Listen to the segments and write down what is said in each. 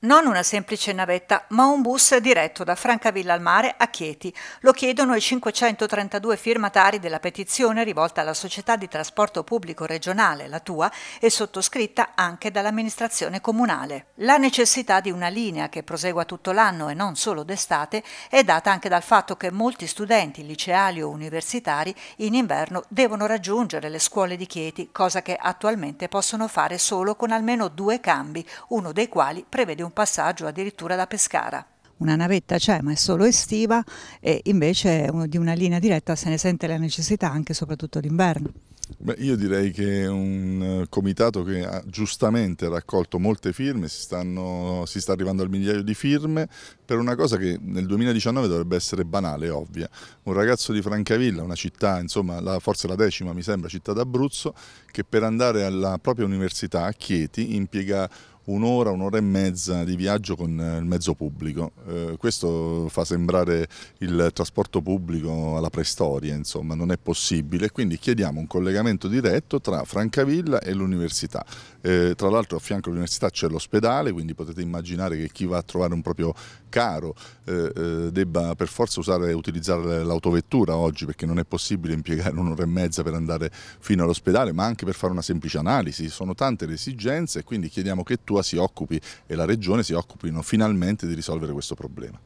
Non una semplice navetta, ma un bus diretto da Francavilla al mare a Chieti. Lo chiedono i 532 firmatari della petizione rivolta alla società di trasporto pubblico regionale, la tua, e sottoscritta anche dall'amministrazione comunale. La necessità di una linea che prosegua tutto l'anno e non solo d'estate è data anche dal fatto che molti studenti liceali o universitari in inverno devono raggiungere le scuole di Chieti, cosa che attualmente possono fare solo con almeno due cambi, uno dei quali prevede un un passaggio addirittura da Pescara una navetta c'è ma è solo estiva e invece di una linea diretta se ne sente la necessità anche soprattutto d'inverno. Beh, io direi che è un eh, comitato che ha giustamente raccolto molte firme, si, stanno, si, sta arrivando al migliaio di firme per una cosa che nel 2019 dovrebbe essere banale, ovvia. Un ragazzo di Francavilla, una città, insomma la, forse la decima mi sembra, città d'Abruzzo, che per andare alla propria università a Chieti impiega un'ora, un'ora e mezza di viaggio con eh, il mezzo pubblico. Eh, questo fa sembrare il trasporto pubblico alla preistoria, insomma, non è possibile. Quindi chiediamo un collegamento diretto tra Francavilla e l'università. Eh, tra l'altro a fianco all'università c'è l'ospedale, quindi potete immaginare che chi va a trovare un proprio caro eh, eh debba per forza usare, utilizzare l'autovettura oggi perché non è possibile impiegare un'ora e mezza per andare fino all'ospedale, ma anche per fare una semplice analisi. Sono tante le esigenze e quindi chiediamo che tu Padova si occupi e la Regione si occupino finalmente di risolvere questo problema.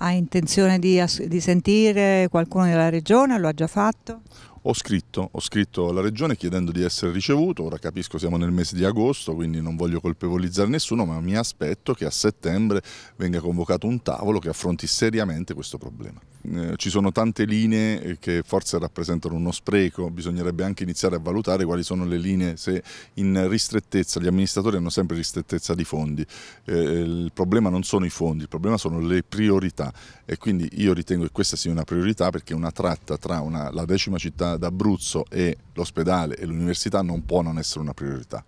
Ha intenzione di, di sentire qualcuno della Regione? Lo ha già fatto? Ho scritto, ho scritto, alla regione chiedendo di essere ricevuto, ora capisco siamo nel mese di agosto quindi non voglio colpevolizzare nessuno ma mi aspetto che a settembre venga convocato un tavolo che affronti seriamente questo problema. Eh, ci sono tante linee che forse rappresentano uno spreco, bisognerebbe anche iniziare a valutare quali sono le linee, se in ristrettezza, gli amministratori hanno sempre ristrettezza di fondi, eh, il problema non sono i fondi, il problema sono le priorità e quindi io ritengo che questa sia una priorità perché una tratta tra una, la decima città d'Abruzzo e l'ospedale e l'università non può non essere una priorità.